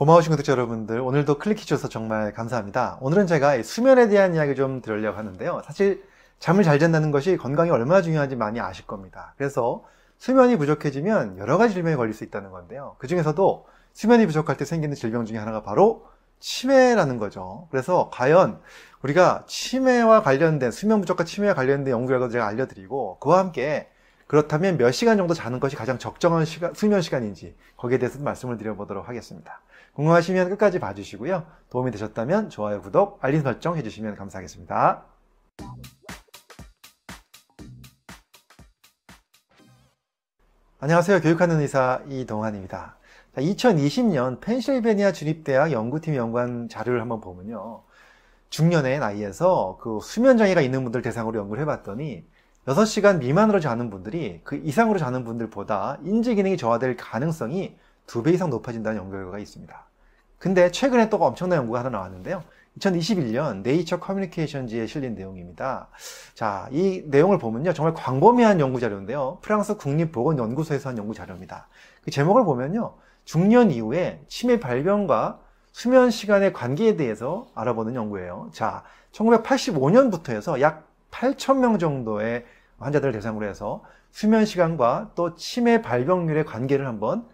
고마우신 구독자 여러분들 오늘도 클릭해 주셔서 정말 감사합니다. 오늘은 제가 수면에 대한 이야기 좀 드리려고 하는데요. 사실 잠을 잘 잔다는 것이 건강이 얼마나 중요한지 많이 아실 겁니다. 그래서 수면이 부족해지면 여러 가지 질병에 걸릴 수 있다는 건데요. 그 중에서도 수면이 부족할 때 생기는 질병 중에 하나가 바로 치매라는 거죠. 그래서 과연 우리가 치매와 관련된 수면 부족과 치매와 관련된 연구 결과도 제가 알려드리고 그와 함께 그렇다면 몇 시간 정도 자는 것이 가장 적정한 시간, 수면 시간인지 거기에 대해서 말씀을 드려보도록 하겠습니다. 궁금하시면 끝까지 봐주시고요. 도움이 되셨다면 좋아요, 구독, 알림 설정 해주시면 감사하겠습니다. 안녕하세요. 교육하는 의사 이동환입니다. 2020년 펜실베니아 주립대학 연구팀 연구한 자료를 한번 보면요. 중년의 나이에서 그 수면 장애가 있는 분들 대상으로 연구를 해봤더니 6시간 미만으로 자는 분들이 그 이상으로 자는 분들보다 인지 기능이 저하될 가능성이 두배 이상 높아진다는 연구 결과가 있습니다. 근데 최근에 또 엄청난 연구가 하나 나왔는데요. 2021년 네이처 커뮤니케이션지에 실린 내용입니다. 자, 이 내용을 보면요. 정말 광범위한 연구 자료인데요. 프랑스 국립보건연구소에서 한 연구 자료입니다. 그 제목을 보면요. 중년 이후에 치매 발병과 수면 시간의 관계에 대해서 알아보는 연구예요. 자, 1985년부터 해서 약 8,000명 정도의 환자들을 대상으로 해서 수면 시간과 또 치매 발병률의 관계를 한번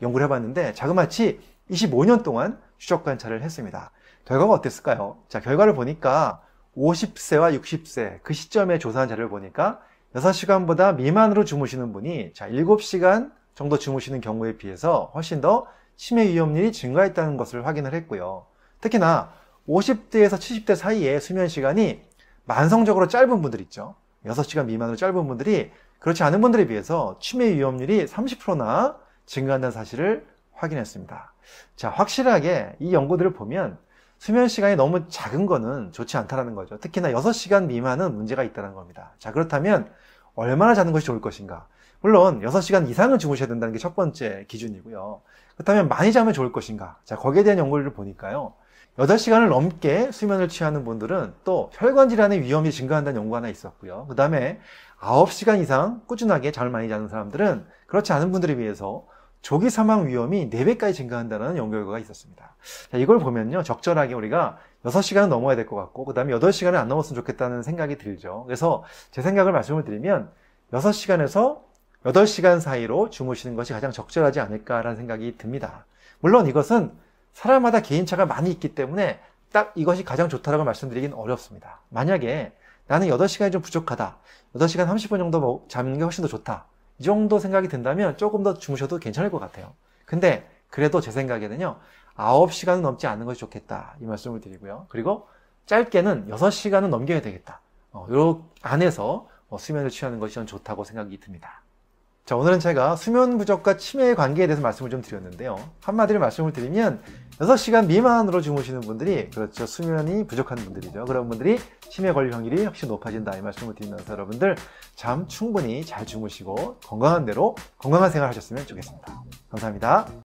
연구를 해봤는데 자그마치 25년 동안 추적 관찰을 했습니다. 결과가 어땠을까요? 자, 결과를 보니까 50세와 60세 그 시점에 조사한 자료를 보니까 6시간보다 미만으로 주무시는 분이 자, 7시간 정도 주무시는 경우에 비해서 훨씬 더 치매 위험률이 증가했다는 것을 확인을 했고요. 특히나 50대에서 70대 사이에 수면 시간이 만성적으로 짧은 분들 있죠. 6시간 미만으로 짧은 분들이 그렇지 않은 분들에 비해서 치매 위험률이 30%나 증가한다는 사실을 확인했습니다. 자, 확실하게 이 연구들을 보면 수면 시간이 너무 작은 거는 좋지 않다라는 거죠. 특히나 6시간 미만은 문제가 있다는 겁니다. 자, 그렇다면 얼마나 자는 것이 좋을 것인가? 물론 6시간 이상을 주무셔야 된다는 게 첫 번째 기준이고요. 그렇다면 많이 자면 좋을 것인가? 자, 거기에 대한 연구를 보니까요. 8 시간을 넘게 수면을 취하는 분들은 또 혈관 질환의 위험이 증가한다는 연구가 하나 있었고요. 그 다음에 9 시간 이상 꾸준하게 잠을 많이 자는 사람들은 그렇지 않은 분들에 비해서 조기 사망 위험이 4배까지 증가한다는 연구 결과가 있었습니다. 자, 이걸 보면요. 적절하게 우리가 6시간은 넘어야 될 것 같고, 그 다음에 8시간은 안 넘었으면 좋겠다는 생각이 들죠. 그래서 제 생각을 말씀을 드리면, 6시간에서 8시간 사이로 주무시는 것이 가장 적절하지 않을까라는 생각이 듭니다. 물론 이것은 사람마다 개인차가 많이 있기 때문에 딱 이것이 가장 좋다라고 말씀드리긴 어렵습니다. 만약에 나는 8시간이 좀 부족하다. 8시간 30분 정도 자는 게 훨씬 더 좋다. 이 정도 생각이 든다면 조금 더 주무셔도 괜찮을 것 같아요. 근데 그래도 제 생각에는요. 9시간은 넘지 않는 것이 좋겠다. 이 말씀을 드리고요. 그리고 짧게는 6시간은 넘겨야 되겠다. 어, 요 안에서 뭐 수면을 취하는 것이 전 좋다고 생각이 듭니다. 자, 오늘은 제가 수면 부족과 치매의 관계에 대해서 말씀을 좀 드렸는데요. 한마디로 말씀을 드리면 6시간 미만으로 주무시는 분들이 그렇죠. 수면이 부족한 분들이죠. 그런 분들이 치매 걸릴 확률이 확실히 높아진다 이 말씀을 드리면서 여러분들 잠 충분히 잘 주무시고 건강한 대로 건강한 생활 하셨으면 좋겠습니다. 감사합니다.